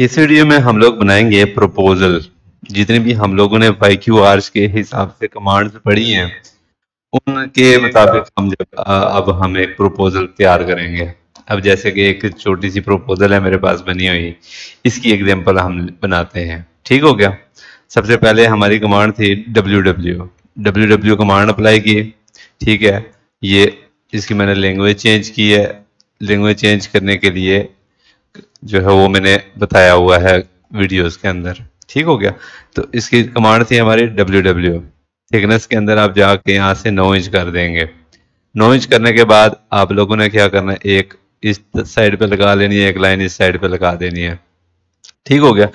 इस वीडियो में हम लोग बनाएंगे प्रपोजल जितने भी हम लोगों ने वाई क्यू आर्स के हिसाब से कमांड्स पढ़ी हैं उनके मुताबिक हम जब अब हम एक प्रपोजल तैयार करेंगे अब जैसे कि एक छोटी सी प्रपोजल है मेरे पास बनी हुई इसकी एग्जांपल हम बनाते हैं ठीक हो गया सबसे पहले हमारी कमांड थी W W W W command apply की ठीक है ये इसकी मैंने लैंग्वेज चेंज की है लैंग्वेज चेंज करने के लिए जो है वो मैंने बताया हुआ है वीडियोस के अंदर ठीक हो गया तो इसकी कमांड थी हमारी डब्ल्यू डब्ल्यू थिकनेस के अंदर आप जाके यहाँ से नौ इंच कर देंगे नौ इंच करने के बाद आप लोगों ने क्या करना है एक इस साइड पे लगा लेनी है एक लाइन इस साइड पे लगा देनी है ठीक हो गया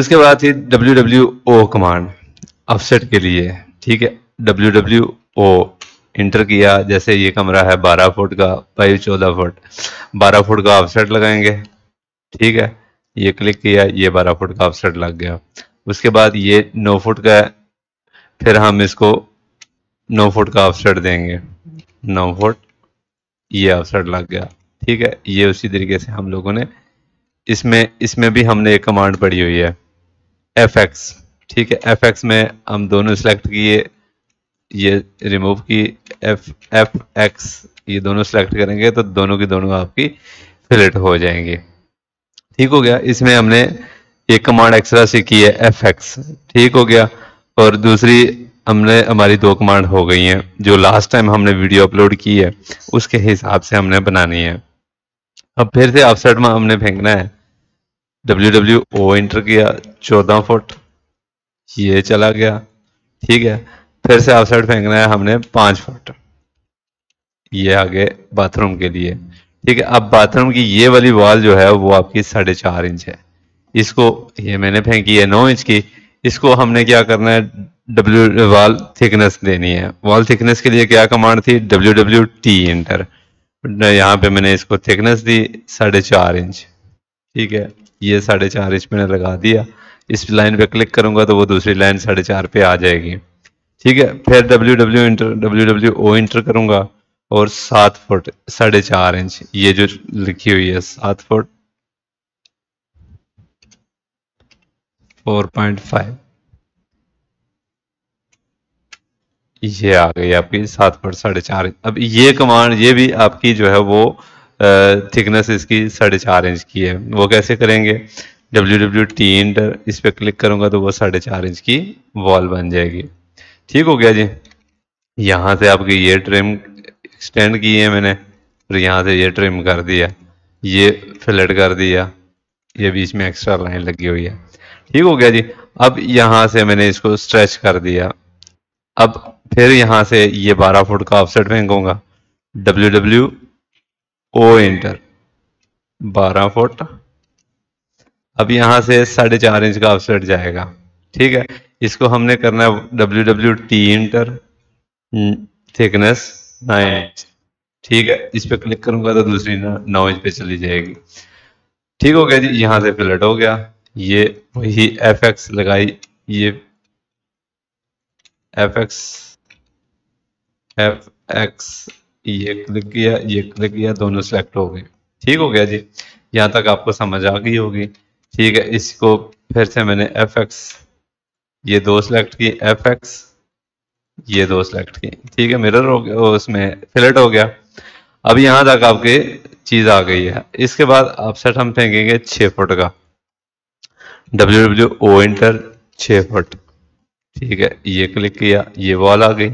उसके बाद थी W W O command offset के लिए ठीक है डब्ल्यू डब्ल्यू ओ इंटर किया जैसे ये कमरा है बारह फुट का बाई चौदह फुट बारह फुट का ऑफसेट लगाएंगे ठीक है ये क्लिक किया ये बारह फुट का ऑफसेट लग गया उसके बाद ये नौ फुट का है फिर हम इसको नौ फुट का ऑफसेट देंगे नौ फुट ये ऑफसेट लग गया ठीक है ये उसी तरीके से हम लोगों ने इसमें इसमें भी हमने एक कमांड पड़ी हुई है एफ एक्स ठीक है एफ एक्स में हम दोनों सेलेक्ट किए ये रिमूव की एफ एफ एक्स ये दोनों सेलेक्ट करेंगे तो दोनों की दोनों आपकी फिलेट हो जाएंगी ठीक हो गया इसमें हमने एक कमांड एक्स्ट्रा से की है एफ एक्स ठीक हो गया और दूसरी हमने हमारी दो कमांड हो गई हैं जो लास्ट टाइम हमने वीडियो अपलोड की है उसके हिसाब से हमने बनानी है अब फिर से ऑफसेट में हमने फेंकना है डब्ल्यू डब्ल्यू ओ इंटर किया चौदह फुट ये चला गया ठीक है फिर से ऑफसेट फेंकना है हमने पांच फुट ये आगे बाथरूम के लिए ठीक है अब बाथरूम की ये वाली वॉल जो है वो आपकी साढ़े चार इंच है इसको ये मैंने फेंकी है नौ इंच की इसको हमने क्या करना है डब्ल्यू वॉल थिकनेस देनी है वॉल थिकनेस के लिए क्या कमांड थी डब्ल्यू डब्ल्यू टी इंटर यहाँ पे मैंने इसको थिकनेस दी साढ़े चार इंच ठीक है ये साढ़े चार इंच मैंने लगा दिया इस लाइन पे क्लिक करूंगा तो वो दूसरी लाइन साढ़े चार पे आ जाएगी ठीक है फिर W W enter W W O enter करूंगा और सात फुट साढ़े चार इंच ये जो लिखी हुई है सात फुट फोर पॉइंट फाइव ये आ गई आपकी सात फुट साढ़े चार इंच अब ये कमांड ये भी आपकी जो है वो थिकनेस इसकी साढ़े चार इंच की है वो कैसे करेंगे डब्ल्यू डब्ल्यू टी इंटर इस पर क्लिक करूंगा तो वो साढ़े चार इंच की वॉल बन जाएगी ठीक हो गया जी यहाँ से आपकी ये ट्रिम एक्सटेंड की है मैंने फिर यहाँ से ये ट्रिम कर दिया ये फिलेट कर दिया ये बीच में एक्स्ट्रा लाइन लगी हुई है ठीक हो गया जी अब यहाँ से मैंने इसको स्ट्रेच कर दिया अब फिर यहाँ से ये 12 फुट का ऑफसेट फेंकूंगा W W O enter 12 foot अब यहाँ से साढ़े चार इंच का ऑफसेट जाएगा ठीक है इसको हमने करना है W W T enter thickness nine ठीक है इस पर क्लिक करूंगा तो दूसरी नौ इंच पे चली जाएगी ठीक हो गया जी यहाँ से प्लट हो गया ये वही एफ एक्स लगाई ये एफ एक्स एफ एक्स ये क्लिक किया ये क्लिक किया दोनों सेलेक्ट हो गए ठीक हो गया जी यहाँ तक आपको समझ आ गई होगी ठीक है इसको फिर से मैंने एफ एक्स ये दो सेलेक्ट की एफ एक्स ये दो सिलेक्ट की ठीक है मिरर हो गया उसमें फिलेट हो गया अब यहां तक आपकी चीज़ आ गई है इसके बाद अपसेट हम फेंकेंगे छ फुट का डब्ल्यू डब्ल्यू ओ इंटर छ फुट ठीक है ये क्लिक किया ये वॉल आ गई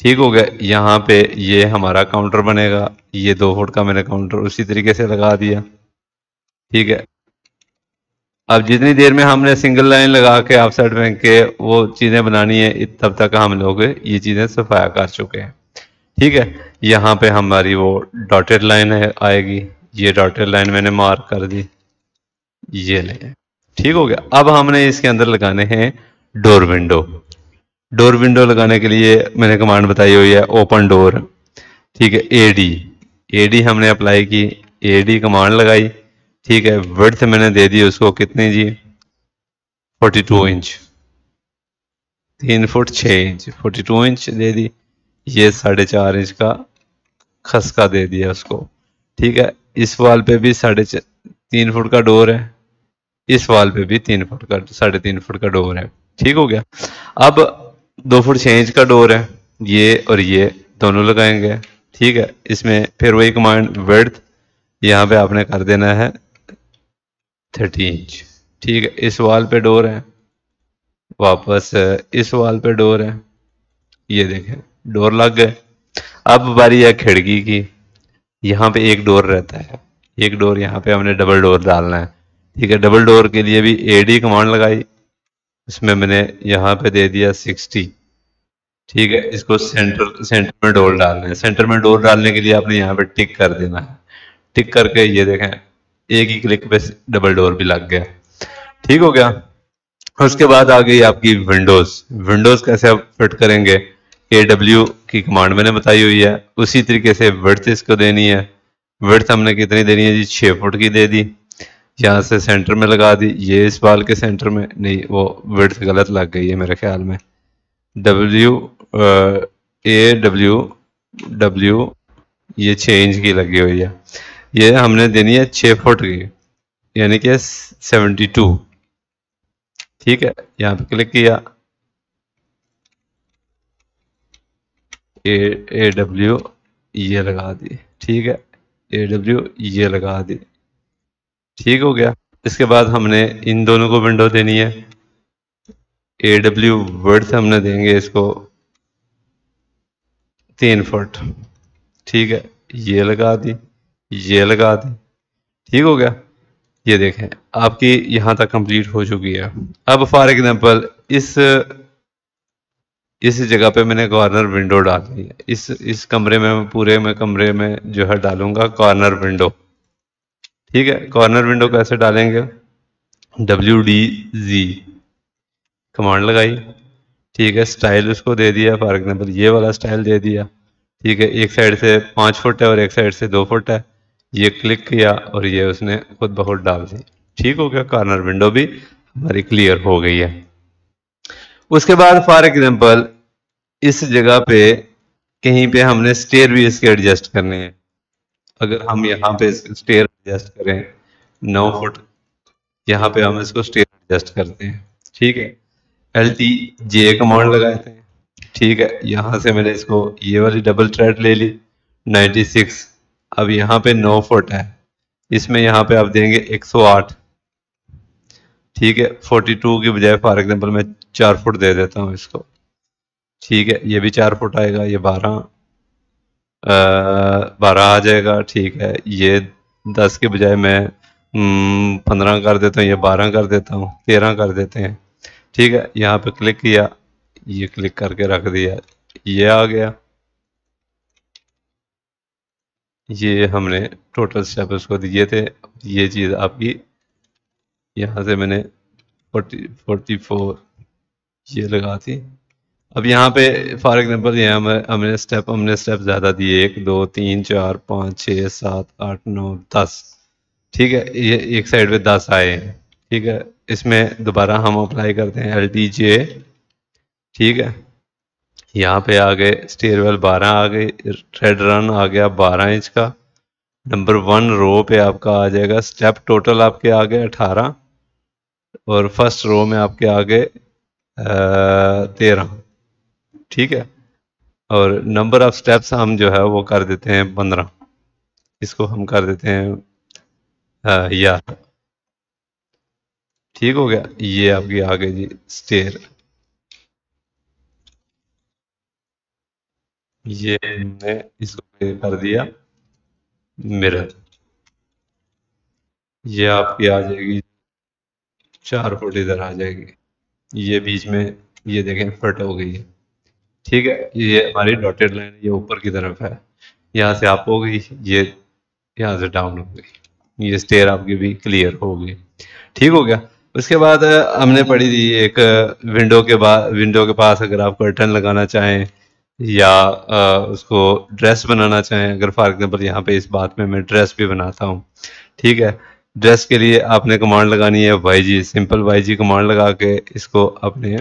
ठीक हो गया यहाँ पे ये हमारा काउंटर बनेगा ये दो फुट का मैंने काउंटर उसी तरीके से लगा दिया ठीक है अब जितनी देर में हमने सिंगल लाइन लगा के आप साइड बैंक के वो चीज़ें बनानी है तब तक हम लोग ये चीज़ें सफाया कर चुके हैं ठीक है यहाँ पे हमारी वो डॉटेड लाइन आएगी ये डॉटेड लाइन मैंने मार्क कर दी ये ले ठीक हो गया अब हमने इसके अंदर लगाने हैं डोर विंडो डोर विंडो लगाने के लिए मैंने कमांड बताई हुई है ओपन डोर ठीक है एडी एडी हमने अप्लाई की एडी कमांड लगाई ठीक है वर्थ मैंने दे दी उसको कितनी जी 42 इंच hmm. तीन फुट छ इंच 42 इंच दे दी ये साढ़े चार इंच का खसका दे दिया उसको ठीक है इस वाल पे भी साढ़े तीन फुट का डोर है इस वाल पे भी तीन फुट का साढ़े तीन फुट का डोर है ठीक हो गया अब दो फुट छ इंच का डोर है ये और ये दोनों लगाएंगे ठीक है इसमें फिर वही कमांड वर्थ यहाँ पे आपने कर देना है थर्टी इंच ठीक है इस वाल पे डोर है वापस इस वाल पे डोर है ये देखें डोर लग गए अब बारी है खिड़की की यहाँ पे एक डोर रहता है एक डोर यहाँ पे हमने डबल डोर डालना है ठीक है डबल डोर के लिए भी एडी कमांड लगाई इसमें मैंने यहाँ पे दे दिया सिक्सटी ठीक है इसको सेंटर सेंटर में डोर डालना है सेंटर में डोर डालने के लिए आपने यहाँ पे टिक कर देना है टिक करके ये देखें एक ही क्लिक पे डबल डोर भी लग गया ठीक हो गया उसके बाद आ गई आपकी विंडोज विंडोज कैसे आप फिट करेंगे ए डब्ल्यू की कमांड मैंने बताई हुई है उसी तरीके से वर्थ इसको देनी है वर्थ हमने कितनी देनी है जी छः फुट की दे दी यहाँ से सेंटर में लगा दी ये इस बाल के सेंटर में नहीं वो वर्थ गलत लग गई है मेरे ख्याल में डब्ल्यू ए डब्ल्यू डब्ल्यू ये छः इंच की लगी हुई है ये हमने देनी है छ फुट की यानी कि सेवेंटी टू ठीक है यहाँ पे क्लिक किया ए डब्ल्यू ये लगा दी ठीक है ए डब्ल्यू ये लगा दी ठीक हो गया इसके बाद हमने इन दोनों को विंडो देनी है ए डब्ल्यू वर्ड हमने देंगे इसको तीन फुट ठीक है ये लगा दी ये लगा दें ठीक हो गया ये देखें आपकी यहाँ तक कंप्लीट हो चुकी है अब फॉर एग्जांपल इस इस जगह पे मैंने कॉर्नर विंडो डाल दी है इस इस कमरे में पूरे में कमरे में जो है डालूंगा कॉर्नर विंडो ठीक है कॉर्नर विंडो कैसे डालेंगे डब्ल्यू डी जी कमांड लगाई ठीक है स्टाइल उसको दे दिया फॉर एग्जाम्पल ये वाला स्टाइल दे दिया ठीक है एक साइड से पाँच फुट है और एक साइड से दो फुट है ये क्लिक किया और ये उसने खुद बहुत डाल दी ठीक हो गया कॉर्नर विंडो भी हमारी क्लियर हो गई है उसके बाद फॉर एग्जाम्पल इस जगह पे कहीं पे हमने स्टेयर भी इसके एडजस्ट करने हैं अगर हम यहाँ पे स्टेयर एडजस्ट करें नौ फुट यहाँ पे हम इसको स्टेयर एडजस्ट करते हैं ठीक है एल टी जे कमांड लगाते हैं ठीक है यहाँ से मैंने इसको ये वाली डबल ट्रेड ले ली 96 अब यहाँ पे नौ फुट है इसमें यहाँ पे आप देंगे 108 ठीक है 42 की बजाय फॉर एग्जाम्पल मैं चार फुट दे देता हूँ इसको ठीक है ये भी चार फुट आएगा ये बारह बारह आ जाएगा ठीक है ये दस के बजाय मैं हम्म, पंद्रह कर देता हूँ ये बारह कर देता हूँ तेरह कर देते हैं ठीक है यहाँ पे क्लिक किया ये क्लिक करके रख दिया ये आ गया ये हमने टोटल स्टेप उसको दिए थे ये चीज़ आपकी यहाँ से मैंने फोर्टी फोर्टी फोर ये लगा थी अब यहाँ पे फॉर एग्जाम्पल ये हमें हमने स्टेप हमने स्टेप ज़्यादा दिए एक दो तीन चार पाँच छः सात आठ नौ दस ठीक है ये एक साइड पे दस आए हैं ठीक है इसमें दोबारा हम अप्लाई करते हैं एल डी जे ठीक है यहाँ पे आ गए स्टेयरवेल 12 आ गए थ्रेड रन आ गया 12 इंच का नंबर वन रो पे आपका आ जाएगा स्टेप टोटल आपके आ गए 18 और फर्स्ट रो में आपके आ गए तेरह ठीक है और नंबर ऑफ स्टेप्स हम जो है वो कर देते हैं पंद्रह इसको हम कर देते हैं यार ठीक हो गया ये आपकी आ गई जी स्टेयर ये हमने इसको कर दिया मिरर ये आपकी आ जाएगी चार फुट इधर आ जाएगी ये बीच में ये देखें फट हो गई है ठीक है ये हमारी डॉटेड लाइन ये ऊपर की तरफ है यहाँ से आप हो गई ये यहाँ से डाउन हो गई ये स्टेयर आपकी भी क्लियर हो गई ठीक हो गया उसके बाद हमने पढ़ी थी एक विंडो के बाद विंडो के पास अगर आप कर्टन लगाना चाहें या आ, उसको ड्रेस बनाना चाहें अगर फॉर एग्जाम्पल यहाँ पे इस बात में मैं ड्रेस भी बनाता हूँ ठीक है ड्रेस के लिए आपने कमांड लगानी है Y G simple Y G command लगा के इसको आपने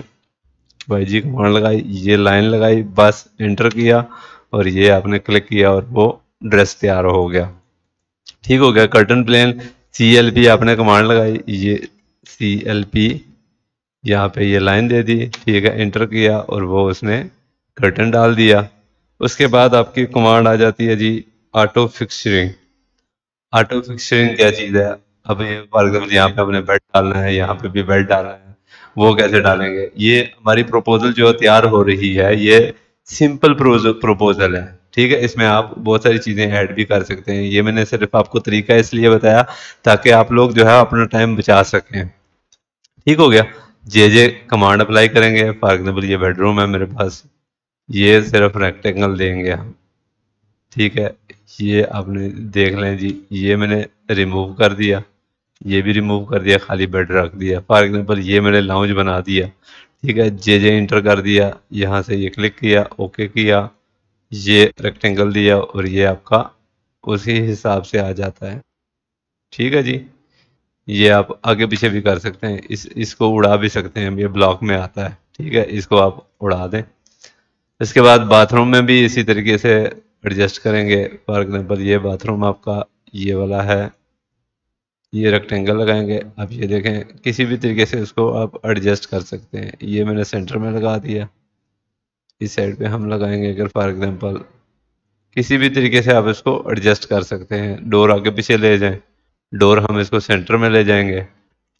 वाई जी कमांड लगाई ये लाइन लगाई बस एंटर किया और ये आपने क्लिक किया और वो ड्रेस तैयार हो गया ठीक हो गया curtain plane C L P आपने कमांड लगाई ये सी एल पी यहाँ पे ये लाइन दे दी ठीक है एंटर किया और वो उसने कर्टन डाल दिया उसके बाद आपकी कमांड आ जाती है जी ऑटो फिक्सरिंग ऑटो फिक्सरिंग क्या चीज़ है अब ये फॉर एग्जाम्पल यहाँ पे हमने बेड डालना है यहाँ पे भी बेड डालना है वो कैसे डालेंगे ये हमारी प्रपोजल जो तैयार हो रही है ये सिंपल प्रपोजल है ठीक है इसमें आप बहुत सारी चीज़ें ऐड भी कर सकते हैं ये मैंने सिर्फ आपको तरीका इसलिए बताया ताकि आप लोग जो है अपना टाइम बचा सकें ठीक हो गया जे जे कमांड अप्लाई करेंगे फॉर एग्जाम्पल ये बेडरूम है मेरे पास ये सिर्फ रेक्टेंगल देंगे हम ठीक है ये आपने देख लें जी ये मैंने रिमूव कर दिया ये भी रिमूव कर दिया खाली बेड रख दिया फॉर एग्जाम्पल ये मैंने लाउंज बना दिया ठीक है जे जे इंटर कर दिया यहाँ से ये क्लिक किया ओके किया ये रेक्टेंगल दिया और ये आपका उसी हिसाब से आ जाता है ठीक है जी ये आप आगे पीछे भी कर सकते हैं इस इसको उड़ा भी सकते हैं ये ब्लॉक में आता है ठीक है इसको आप उड़ा दें इसके बाद बाथरूम में भी इसी तरीके से एडजस्ट करेंगे फॉर एग्जाम्पल ये बाथरूम आपका ये वाला है ये रेक्टेंगल लगाएंगे आप ये देखें किसी भी तरीके से इसको आप एडजस्ट कर सकते हैं ये मैंने सेंटर में लगा दिया इस साइड पे हम लगाएंगे अगर फॉर एग्जांपल किसी भी तरीके से आप इसको एडजस्ट कर सकते हैं डोर आगे पीछे ले जाएं डोर हम इसको सेंटर में ले जाएंगे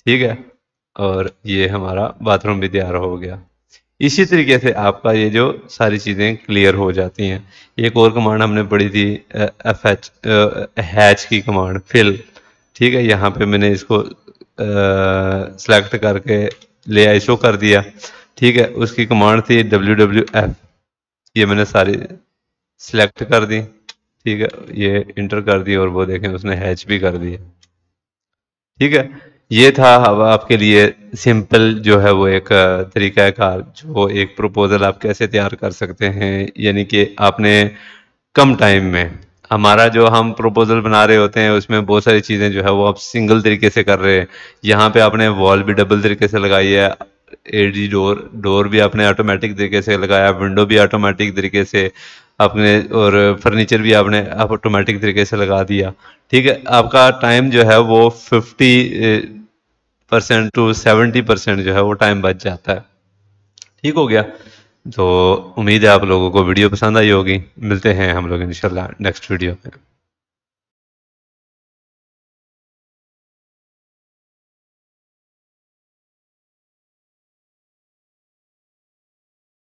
ठीक है और ये हमारा बाथरूम भी तैयार हो गया इसी तरीके से आपका ये जो सारी चीज़ें क्लियर हो जाती हैं एक और कमांड हमने पढ़ी थी एफ एच हैच की कमांड फिल ठीक है यहाँ पे मैंने इसको सेलेक्ट करके ले आई शो कर दिया ठीक है उसकी कमांड थी डब्ल्यू डब्ल्यू एफ ये मैंने सारी सेलेक्ट कर दी ठीक है ये इंटर कर दी और वो देखें उसने हैच भी कर दिया ठीक है ये था आपके लिए सिंपल जो है वो एक तरीका कार जो एक प्रपोज़ल आप कैसे तैयार कर सकते हैं यानी कि आपने कम टाइम में हमारा जो हम प्रपोज़ल बना रहे होते हैं उसमें बहुत सारी चीज़ें जो है वो आप सिंगल तरीके से कर रहे हैं यहाँ पे आपने वॉल भी डबल तरीके से लगाई है एडी डोर डोर भी आपने ऑटोमेटिक तरीके से लगाया विंडो भी ऑटोमेटिक तरीके से आपने और फर्नीचर भी आपने ऑटोमेटिक तरीके से लगा दिया ठीक है आपका टाइम जो है वो fifty percent to seventy percent जो है वो टाइम बच जाता है ठीक हो गया तो उम्मीद है आप लोगों को वीडियो पसंद आई होगी मिलते हैं हम लोग इंशाल्लाह नेक्स्ट वीडियो में